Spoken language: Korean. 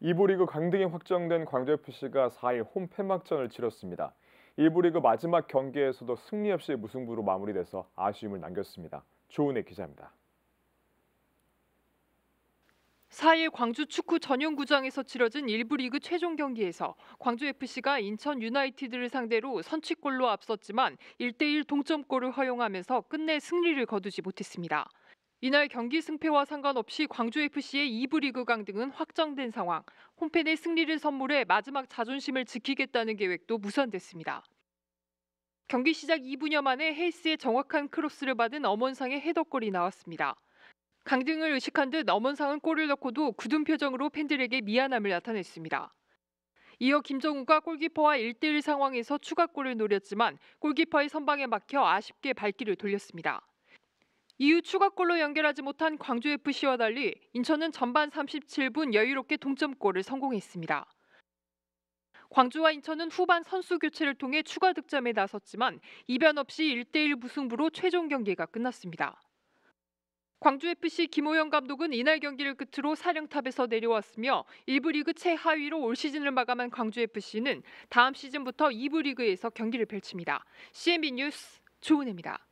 2부 리그 강등이 확정된 광주FC가 4일 홈패막전을 치렀습니다. 1부 리그 마지막 경기에서도 승리 없이 무승부로 마무리돼서 아쉬움을 남겼습니다. 조은혜 기자입니다. 4일 광주 축구 전용구장에서 치러진 1부 리그 최종 경기에서 광주FC가 인천 유나이티드를 상대로 선취골로 앞섰지만 1대1 동점골을 허용하면서 끝내 승리를 거두지 못했습니다. 이날 경기 승패와 상관없이 광주FC의 2부 리그 강등은 확정된 상황. 홈팬의 승리를 선물해 마지막 자존심을 지키겠다는 계획도 무산됐습니다. 경기 시작 2분여 만에 헬스의 정확한 크로스를 받은 엄원상의 헤더골이 나왔습니다. 강등을 의식한 듯 엄원상은 골을 넣고도 굳은 표정으로 팬들에게 미안함을 나타냈습니다. 이어 김정우가 골키퍼와 1대1 상황에서 추가골을 노렸지만 골키퍼의 선방에 막혀 아쉽게 발길을 돌렸습니다. 이후 추가골로 연결하지 못한 광주FC와 달리 인천은 전반 37분 여유롭게 동점골을 성공했습니다. 광주와 인천은 후반 선수 교체를 통해 추가 득점에 나섰지만 이변 없이 1대1 무승부로 최종 경기가 끝났습니다. 광주FC 김호영 감독은 이날 경기를 끝으로 사령탑에서 내려왔으며 1부 리그 최하위로 올 시즌을 마감한 광주FC는 다음 시즌부터 2부 리그에서 경기를 펼칩니다. CNB 뉴스 조은혜입니다.